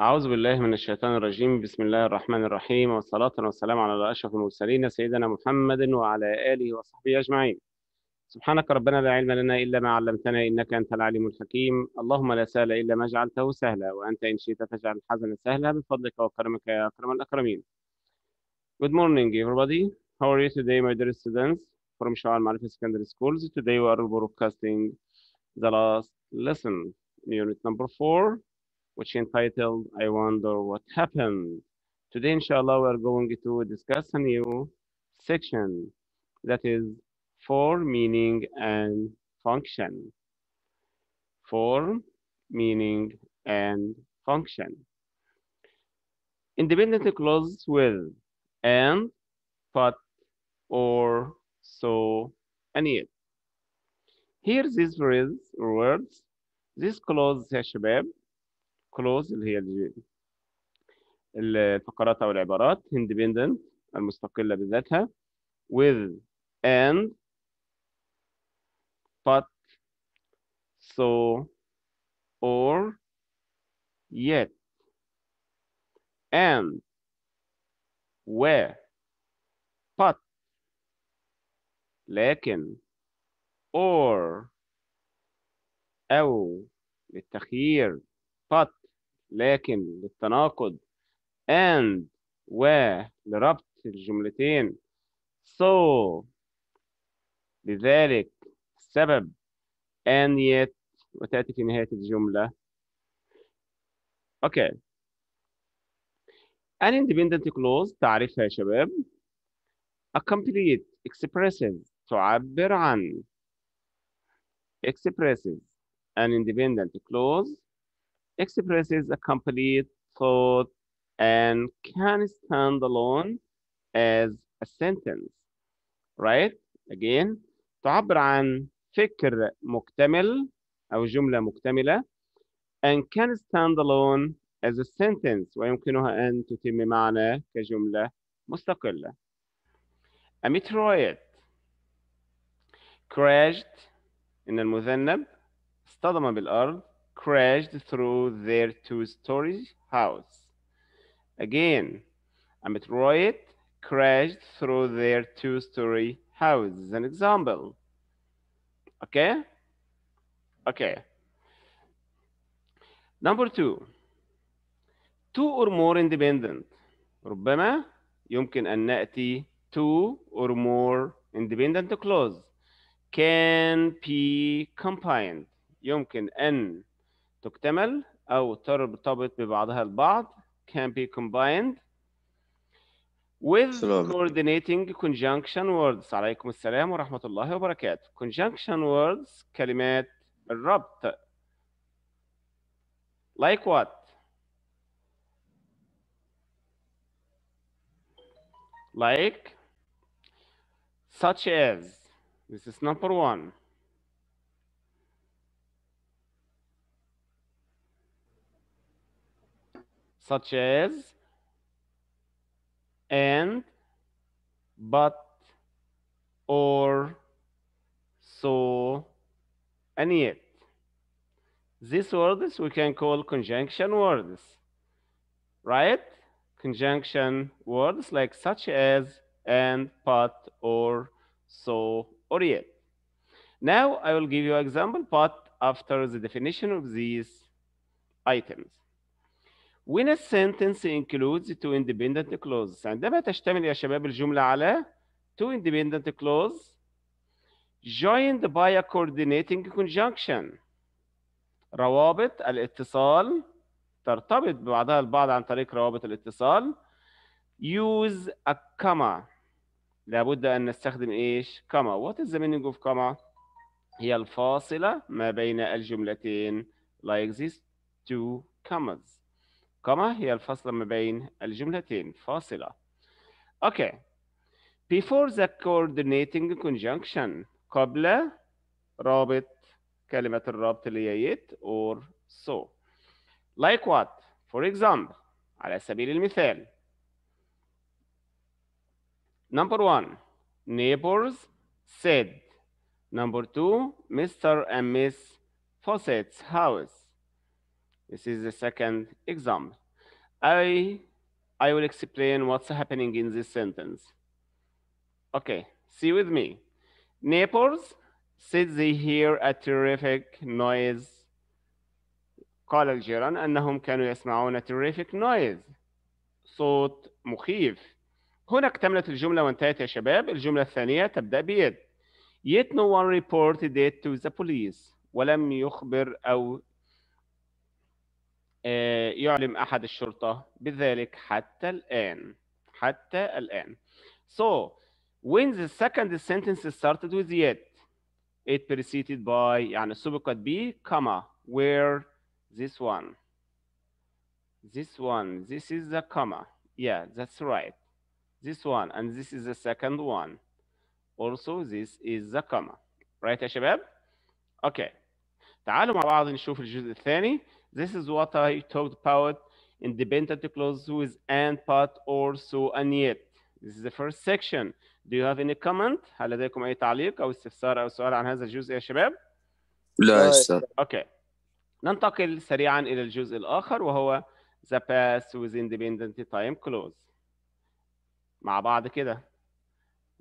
أعوذ بالله من الشيطان الرجيم بسم الله الرحمن الرحيم والصلاة والسلام على أشرف المرسلين سيدنا محمد وعلى آله وصحبه أجمعين سبحانك ربنا لا علم لنا إلا ما علمتنا إنك أنت العليم الحكيم اللهم لا سهل إلا ما جعلته سهلا وأنت إن شئت فجعل الحزن سهلا بفضلك وكرمك يا أكرم الأكرمين Good morning everybody How are you today my dear students from Shah Al-Marif Secondary Schools Today we are broadcasting the last lesson unit number 4 which entitled I Wonder What Happened. Today, inshallah, we're going to discuss a new section that is for meaning and function. For meaning and function. Independently clauses with and, but, or, so, and yet. Here, these words, these clauses, يا كلوز اللي هي الفقرات او العبارات independent المستقله بذاتها with and but so or yet and where but لكن or أو للتخيير but لكن للتناقض and و لربط الجملتين so لذلك السبب and yet وتأتي في نهاية الجملة okay. An independent clause تعرفها يا شباب A complete expresses تعبر عن expresses an independent clause expresses a complete thought and can stand alone as a sentence right again تعبر عن فكر مكتمل أو جملة مكتملة and can stand alone as a sentence ويمكنها أن تتم معنى كجملة مستقلة A meteorite crashed in المذنب اصطدم بالأرض crashed through their two-story house. Again, a meteorite crashed through their two-story house. An example. Okay? Okay. Number two. Two or more independent. ربما يمكن أن نأتي two or more independent clause. Can be combined. يمكن أن تكتمل أو ترتبط ببعضها البعض can be combined with سلام. coordinating conjunction words عليكم السلام ورحمة الله وبركاته conjunction words كلمات الربط like what like such as this is number one such as and, but, or, so, and yet. These words we can call conjunction words, right? Conjunction words like such as and, but, or, so, or yet. Now I will give you example, but after the definition of these items. when a sentence includes two independent clauses عندما تشتمل يا شباب الجملة على two independent clause joined by a coordinating conjunction روابط الاتصال ترتبط ببعضها البعض عن طريق روابط الاتصال use a comma لابد أن نستخدم إيش comma what is the meaning of comma هي الفاصلة ما بين الجملتين like these two commas كما هي الفاصلة ما بين الجملتين فاصلة. Okay. Before the coordinating conjunction قبل رابط كلمة الرابط اللي هي it or so. Like what? For example على سبيل المثال Number one, neighbors said. Number two, Mr. and Miss Fawcett's house. This is the second example. I, I will explain what's happening in this sentence. Okay, see with me. Neighbors said they hear a terrific noise. قال الجيران أنهم كانوا يسمعون terrific noise. صوت مخيف. هنا اكتملت الجملة وانتهت يا شباب. الجملة الثانية تبدأ بيد. Yet no one reported it to the police. ولم يخبر أو يعلم أحد الشرطة بذلك حتى الآن حتى الآن so when the second sentence started with yet it preceded by يعني سبقت ب comma where this one this one this is the comma yeah that's right this one and this is the second one also this is the comma right يا شباب okay تعالوا مع بعض نشوف الجزء الثاني This is what I talked about independent clause with and, but, or, so, and yet. This is the first section. Do you have any comment? هل لديكم أي تعليق أو استفسار أو سؤال عن هذا الجزء يا شباب؟ لا يا أستاذ. Okay. ننتقل سريعا إلى الجزء الآخر وهو the past with independent time clause. مع بعض كده.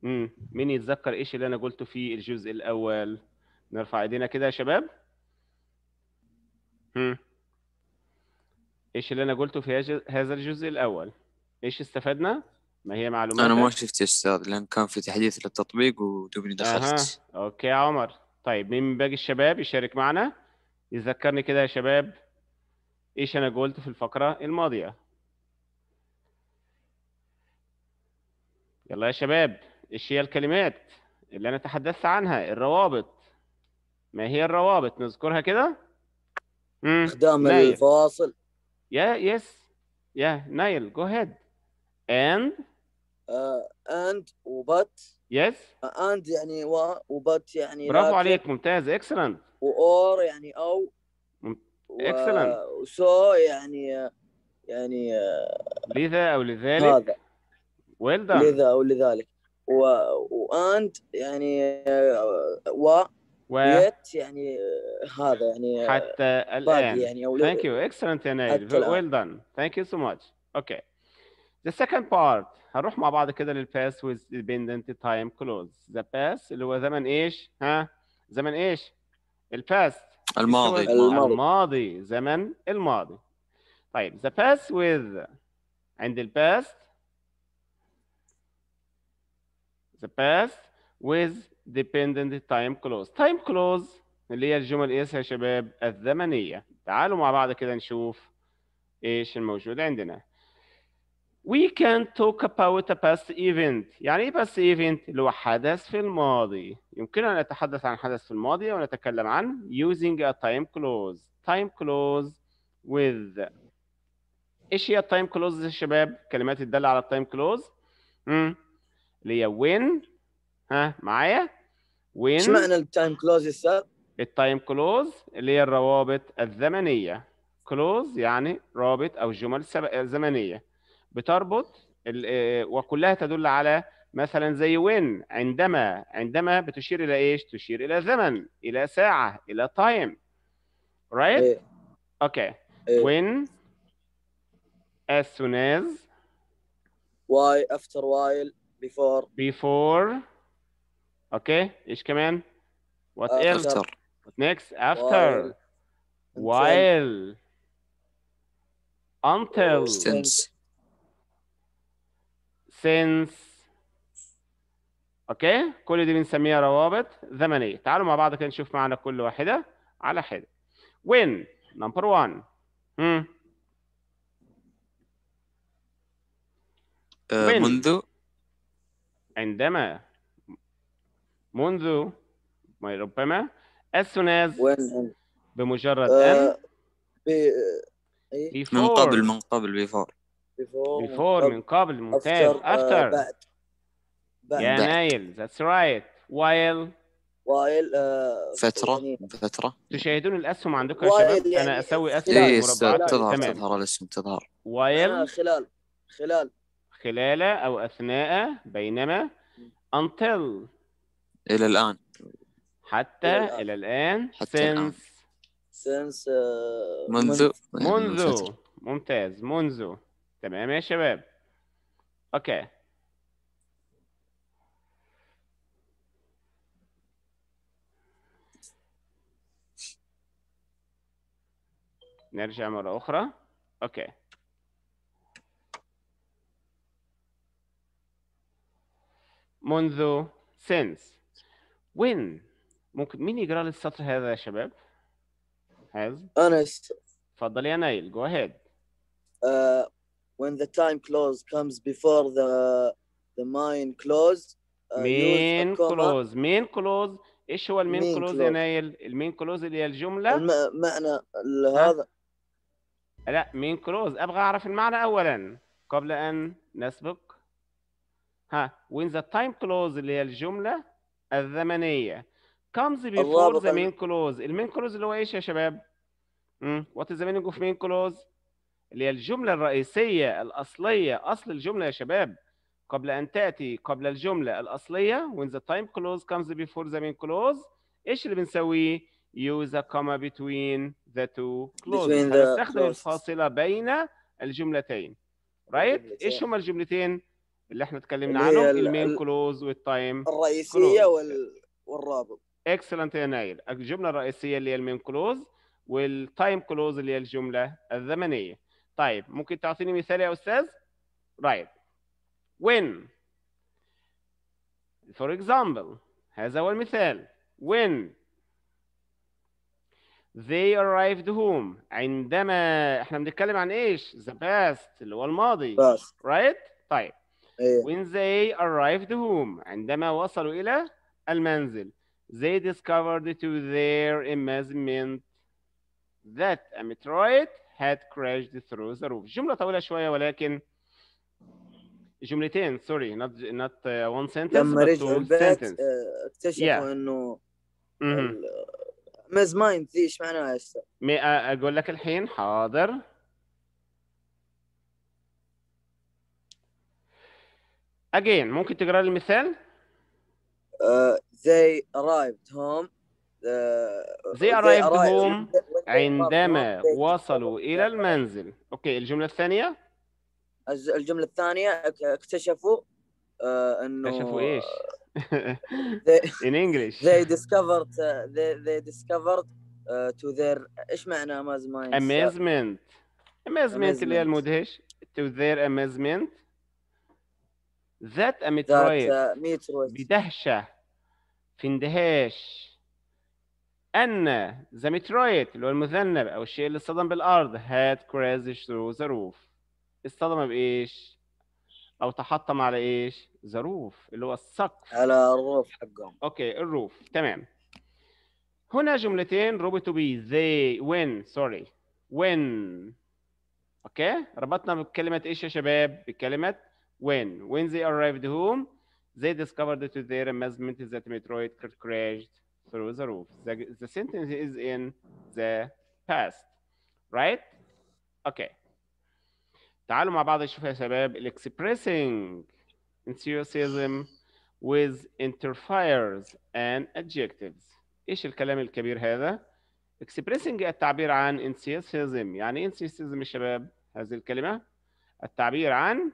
امم مين يتذكر ايش اللي انا قلته في الجزء الاول؟ نرفع ايدينا كده يا شباب. امم ايش اللي انا قلته في هذا الجزء الاول ايش استفدنا ما هي معلومات انا ما شفت يا استاذ لان كان في تحديث للتطبيق ودوبني دخلت أه. اوكي يا عمر طيب مين من باقي الشباب يشارك معنا يذكرني كده يا شباب ايش انا قلت في الفقره الماضيه يلا يا شباب ايش هي الكلمات اللي انا تحدثت عنها الروابط ما هي الروابط نذكرها كده امم استخدام الفواصل Yeah, yes. Yeah, Niall, go ahead. And uh, and but. yes uh, and يعني و but, يعني برافو عليك ممتاز excellent or يعني او مم... و... excellent so يعني يعني لذا او لذلك هذا well done لذا او لذلك و, and يعني و و... يعني هذا يعني حتى آه، الان يعني او ثانك يو اكسلنت يا نايل ويل دان ثانك يو سو ماتش اوكي ذا سكند بارت هنروح مع بعض كده للباس ويز ديبندنت تايم كلوز ذا باس اللي هو زمن ايش ها زمن ايش الباست الماضي الماضي, الماضي. زمن الماضي طيب ذا باس ويز عند الباست ذا باست with dependent time clause time clause اللي هي الجمل ايه يا شباب الزمنيه تعالوا مع بعض كده نشوف ايش الموجود عندنا we can talk about a past event يعني ايه past event اللي هو حدث في الماضي يمكننا ان نتحدث عن حدث في الماضي ونتكلم عن using a time clause time clause with ايش هي التايم كلوز يا شباب كلمات الداله على التايم كلوز امم اللي هي when ها معايا وين اشمعنى التايم كلوز يا استاذ؟ التايم كلوز اللي هي الروابط الزمنيه كلوز يعني رابط او جمل زمنيه بتربط آه، وكلها تدل على مثلا زي وين عندما عندما بتشير الى ايش تشير الى زمن الى ساعه الى تايم رايت اوكي وين as soon as why after while before before اوكي ايش كمان؟ وات ايلس نيكست افتر while until since since اوكي كل دي بنسميها روابط زمنيه تعالوا مع بعض كده نشوف معنا كل واحده على حده when number 1 hmm. هم. آه، منذ عندما منذ ما ربما as soon as when بمجرد آه، ان بي... آه، إيه؟ من قبل من قبل before before, before من قبل ممتاز after, after. آه، بعد. بعد. يا نايل that's right while وائل آه فترة يعني فترة تشاهدون الأسهم عندكم يا شباب يعني أنا أسوي أسهم إيه تظهر تمام. تظهر الأسهم تظهر وايل آه خلال خلال خلال أو أثناء بينما until الى الان حتى الى الان, إلى الآن. حتى since since uh, منذ منذ يعني ممتاز منذ تمام يا شباب اوكي نرجع مرة أخرى أوكي منذ since وين ممكن مين يقرا لي السطر هذا يا شباب؟ هاز انا تفضل يا نايل جو اهيد uh, when the time close comes before the the mine close uh, مين كلوز مين كلوز ايش هو المين كلوز يا نايل؟ المين كلوز اللي هي الجمله المعنى معنى هذا لا مين كلوز ابغى اعرف المعنى اولا قبل ان نسبق ها وين ذا تايم كلوز اللي هي الجمله الزمنيه comes before the main clause المين كلوز اللي هو ايش يا شباب؟ وات is ذا مينينج اوف مين كلوز؟ اللي هي الجمله الرئيسيه الاصليه اصل الجمله يا شباب قبل ان تاتي قبل الجمله الاصليه when the time clause comes before the main clause ايش اللي بنسويه؟ use a comma between the two clauses نستخدم الفاصله بين الجملتين right؟ ايش هما الجملتين؟ اللي احنا اتكلمنا عنه المين كلوز والتايم الرئيسيه وال... والرابط اكسلنت يا نايل الجمله الرئيسيه اللي هي المين كلوز والتايم كلوز اللي هي الجمله الزمنيه طيب ممكن تعطيني مثال يا استاذ right طيب. when for example هذا هو المثال when they arrived home عندما احنا بنتكلم عن ايش the past اللي هو الماضي past. right طيب أيه. when they arrived home عندما وصلوا إلى المنزل they discovered to their amazement that a meteorite had crashed through the roof جملة طويلة شوية ولكن جملتين سوري not not uh, one sentence لما رجعوا البيت آه، اكتشفوا yeah. انه ماز mm-hmm. مايند ايش معناها يا استاذ؟ اقول لك الحين حاضر again ممكن تقرا لي مثال؟ they arrived home they arrived home عندما وصلوا إلى المنزل أوكي الجملة الثانية الجملة الثانية اكتشفوا انه اكتشفوا ايش؟ in English they discovered they, they discovered to their ايش معنى amazement amazement amazement اللي هي المدهش to their amazement ذات أميترويد بدهشة في اندهاش أن ذا مترويد اللي هو المذنب أو الشيء اللي اصطدم بالأرض هاد crashed ثرو ذا روف اصطدم بإيش؟ أو تحطم على إيش؟ ذا روف اللي هو السقف على الروف حقهم أوكي الروف تمام هنا جملتين ربطوا ب they when sorry when اوكي ربطنا بكلمه ايش يا شباب بكلمه When? When they arrived home, they discovered to their amazement that Metroid crashed through the roof. The, the sentence is in the past, right? Okay. تعالوا مع بعض نشوف يا شباب expressing enthusiasm with interfires and adjectives. ايش الكلام الكبير هذا؟ expressing التعبير عن enthusiasm يعني enthusiasm يا شباب هذه الكلمة التعبير عن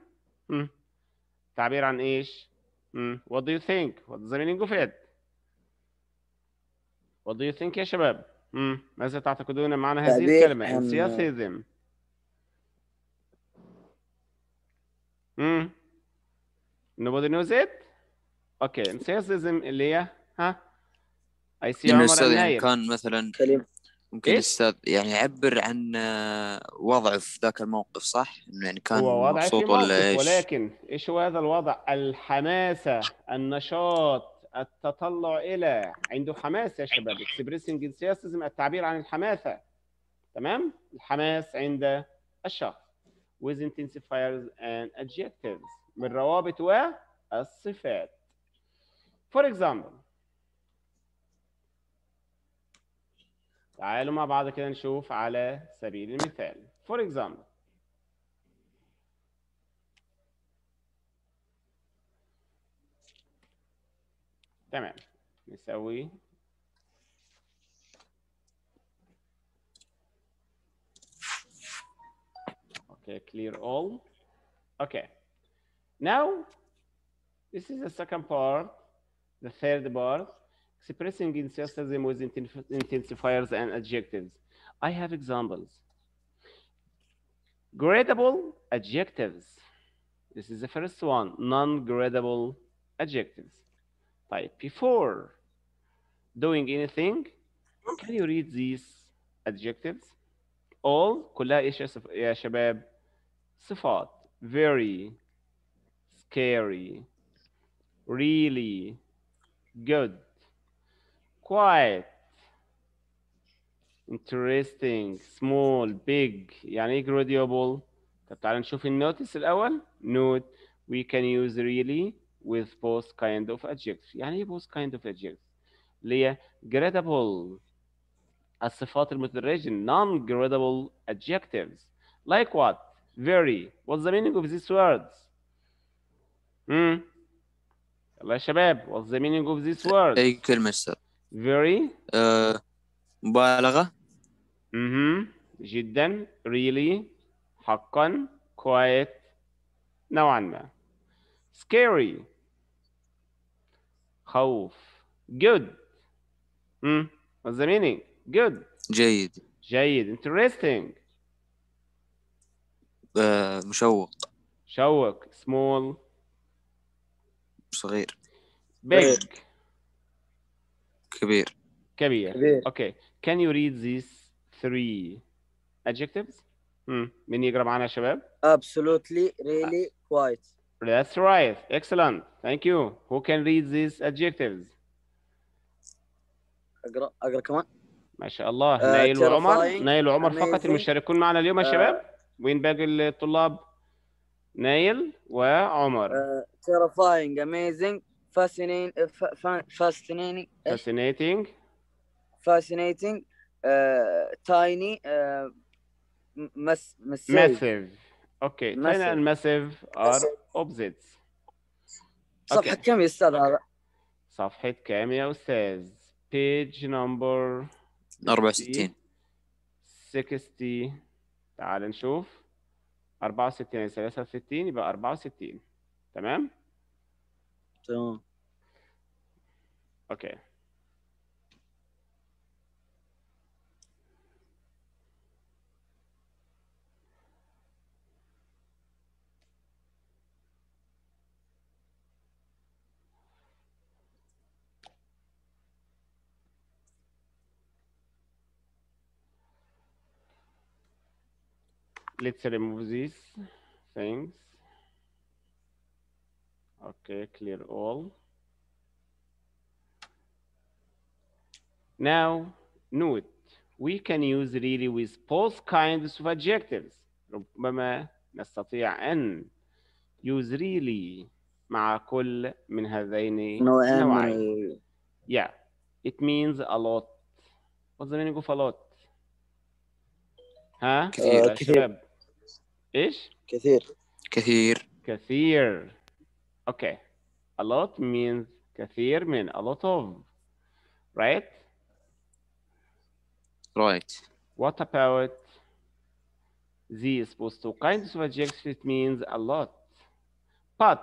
تعبير عن ايش؟ What do you think? What is the meaning of it? What do you think يا شباب؟ ماذا تعتقدون معنى هذه الكلمة؟ Enthusiasm. Nobody knows it? Okay, enthusiasm اللي هي ها؟ I see عمر النايم. كان مثلا كلمة ممكن إيه؟ استاذ يعني يعبر عن آه، وضعه في ذاك الموقف صح؟ انه يعني كان هو مبسوط ولا ايش؟ ولكن ايش هو هذا الوضع؟ الحماسه، النشاط، التطلع الى عنده حماس يا شباب اكسبريسنج انثياسيزم التعبير عن الحماسه تمام؟ الحماس عند الشخص with intensifiers and adjectives من روابط والصفات. For example تعالوا مع بعض كده نشوف على سبيل المثال for example تمام نسوي okay clear all okay now this is the second part the third part expressing enthusiasm with intensifiers and adjectives. I have examples. Gradable adjectives. This is the first one, non-gradable adjectives. Type before doing anything, can you read these adjectives? All, كلها إيش يا شباب؟ صفات. Very, scary, really, good, quiet interesting small big يعني ايه gradable طب تعالى نشوف النوتس الاول note we can use really with both kind of adjectives يعني ايه both kind of adjectives اللي هي gradable الصفات المتدرجة non gradable adjectives like what very what's the meaning of these words امم hmm? يلا يا شباب what's the meaning of these words اي سر very مبالغة اها جدا really حقا quiet نوعا ما scary خوف good mm. what's the meaning good جيد جيد interesting uh, مشوق مشوق small صغير big, big. كبير كبير, اوكي can you read these three adjectives مم. مين يقرا معنا يا شباب absolutely really quite that's right excellent thank you who can read these adjectives اقرا اقرا كمان ما شاء الله uh, نايل وعمر نايل وعمر فقط المشاركون معنا اليوم يا uh, شباب وين باقي الطلاب نايل وعمر uh, terrifying amazing فاسينين فاسينينج فاسينيتينج فاسينيتينج تايني مس ماسيف اوكي تايني اند ماسيف ار اوبزيتس صفحة كم يا استاذ هذا؟ صفحة كام يا استاذ؟ بيج نمبر 64 60 تعال نشوف 64 63 يعني يبقى 64 تمام؟ Então. Ok. let's remove these things. Okay, clear all. Now, note, we can use really with both kinds of adjectives. ربما نستطيع أن use really مع كل من هذين النوعين. Yeah, it means a lot. What's the meaning of a lot? ها؟ كثير. كثير. إيش؟ كثير. كثير. كثير. Okay. A lot means كثير من a lot of, right? Right. What about these supposed to kind of adjectives. it means a lot. But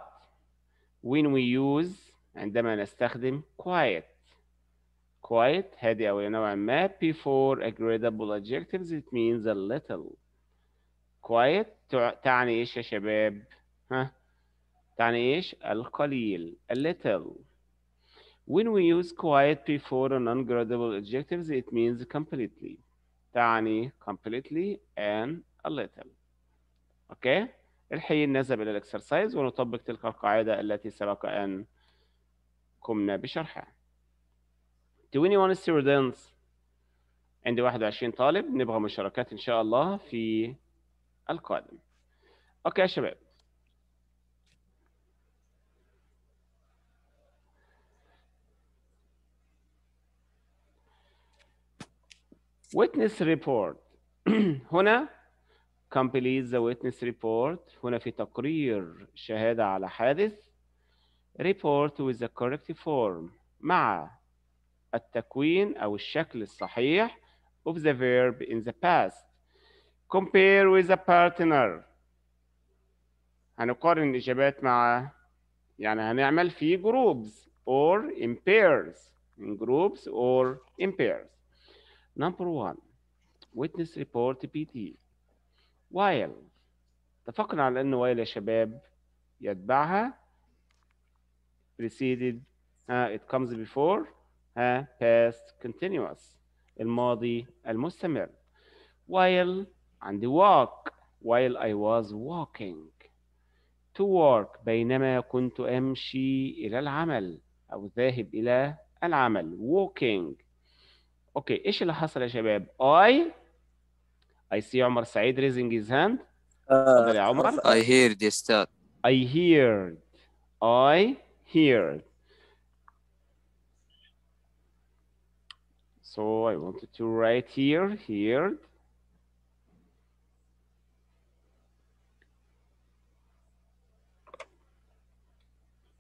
when we use عندما نستخدم quiet quiet هادئة ونوعا ما before agreeable adjectives it means a little quiet تعني ايش يا شباب؟ ها؟ يعني إيش؟ القليل a little when we use quiet before a non-gradable adjectives it means completely تعني completely and a little أوكي؟ الحين نذهب إلى الإكسرسايز ونطبق تلك القاعدة التي سبق أن قمنا بشرحها 21 students عندي 21 طالب نبغى مشاركات إن شاء الله في القادم أوكي يا شباب witness report هنا complete the witness report هنا في تقرير شهادة على حادث report with the correct form مع التكوين أو الشكل الصحيح of the verb in the past compare with a partner هنقارن الإجابات مع يعني هنعمل في groups or in pairs in groups or in pairs Number one, witness report PT while اتفقنا على ان while يا شباب يتبعها preceded uh, it comes before uh, past continuous الماضي المستمر while عندي walk while I was walking to work بينما كنت أمشي إلى العمل أو ذاهب إلى العمل walking اوكي ايش اللي حصل يا شباب اي اي سي عمر سعيد ريزنج هيز هاند اتفضل يا عمر اي هيرد يا استاذ اي هيرد اي هيرد So I wanted to write here, here.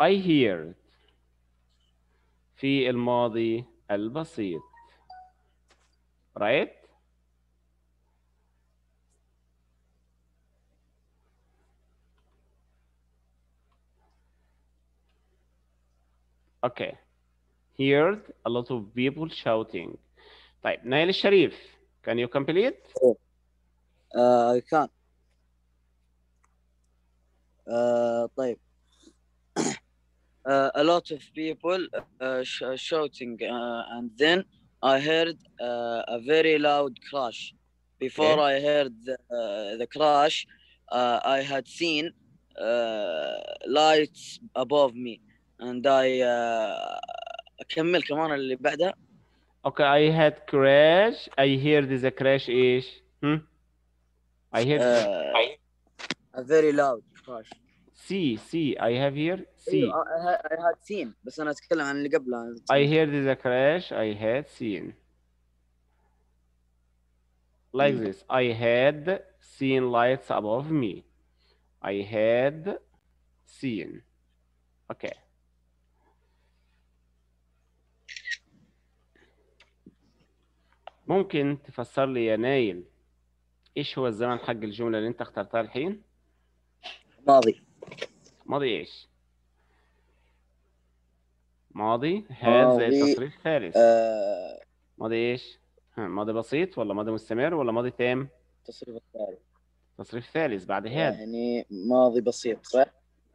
I heard في الماضي البسيط right? Okay. Heard a lot of people shouting. Type Nail Sharif, can you complete? Oh. Uh, I can't. Uh, uh, a lot of people uh, sh shouting uh, and then I heard uh, a very loud crash. Before I heard the, uh, the crash, uh, I had seen uh, lights above me and I uh, أكمل كمان اللي Okay, I had crash. I hear the a crash ish. Hmm? I hear. Uh, a very loud crash. سي سي اي هاف هير سي اي هاد سين بس انا اتكلم عن اللي قبله اي هير ذا كراش اي هاد سين like hmm. this I had seen lights above me I had seen okay ممكن تفسر لي يا نايل ايش هو الزمن حق الجمله اللي انت اخترتها الحين ماضي ماضي ايش؟ ماضي هذا زي التصريف الثالث آه، ماضي ايش؟ ماضي بسيط ولا ماضي مستمر ولا ماضي تام؟ التصريف الثالث تصريف ثالث بعد هاد يعني ماضي بسيط صح؟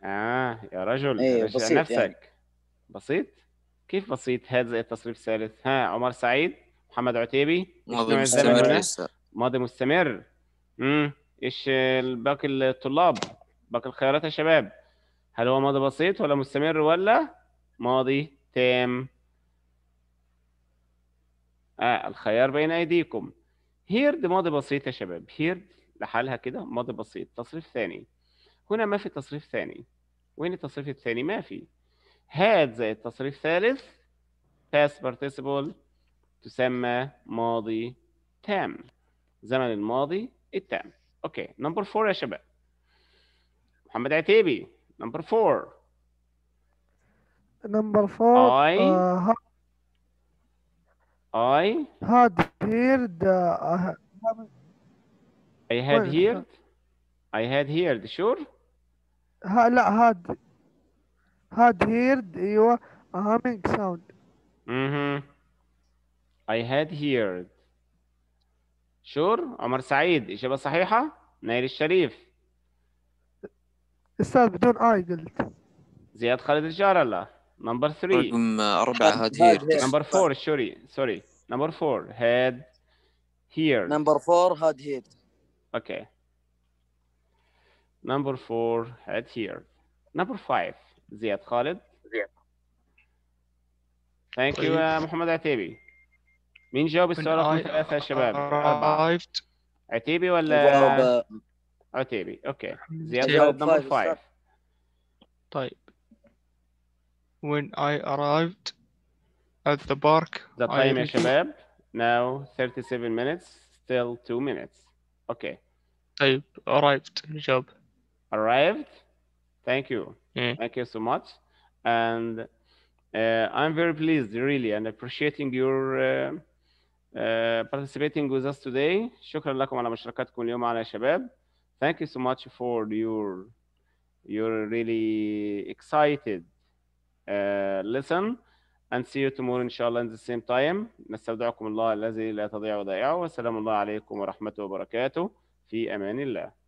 اه يا رجل ايه بسيط يعني. نفسك يعني. بسيط؟ كيف بسيط هاد زي التصريف الثالث؟ ها عمر سعيد محمد عتيبي ماضي مستمر ماضي مستمر امم ايش باقي الطلاب؟ باقي الخيارات يا شباب هل هو ماضي بسيط ولا مستمر ولا ماضي تام آه الخيار بين أيديكم هيرد ماضي بسيط يا شباب هيرد لحالها كده ماضي بسيط تصريف ثاني هنا ما في تصريف ثاني وين التصريف الثاني ما في هاد زائد تصريف ثالث past participle تسمى ماضي تام زمن الماضي التام اوكي نمبر 4 يا شباب محمد عتيبي نمبر 4 نمبر 4 I uh, I had heard uh, I had heard I had heard sure ها لا had had heard your humming sound mhm I had heard شور عمر سعيد إجابة صحيحة نايل الشريف استاذ بدون اي قلت زياد خالد الجار لا نمبر 3 رقم أربعة هاد هير نمبر 4 سوري سوري نمبر 4 هاد هير نمبر 4 هاد هير اوكي نمبر 4 هاد هير نمبر 5 زياد خالد زياد ثانك يو محمد عتيبي مين جاوب السؤال رقم ثلاثة يا شباب؟ عتيبي ولا Okay. اوكي hmm. number 5 طيب when I arrived at the park the time يا شباب now 37 minutes still 2 minutes okay I arrived Job arrived thank you yeah. thank you so much and uh, I'm very pleased really and appreciating your uh, uh participating with us today شكرا لكم على مشاركتكم اليوم معنا يا شباب thank you so much for your your really excited uh, listen and see you tomorrow inshallah in the same time نستودعكم الله الذي لا تضيع ودائعه والسلام الله عليكم ورحمته وبركاته في امان الله